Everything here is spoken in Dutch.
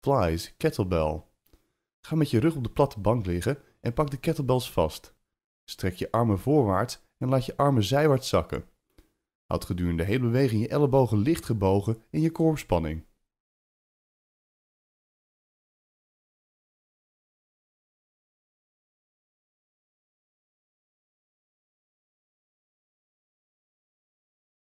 flies, kettlebell. Ga met je rug op de platte bank liggen en pak de kettlebells vast. Strek je armen voorwaarts en laat je armen zijwaarts zakken. Houd gedurende de hele beweging je ellebogen licht gebogen in je koorspanning.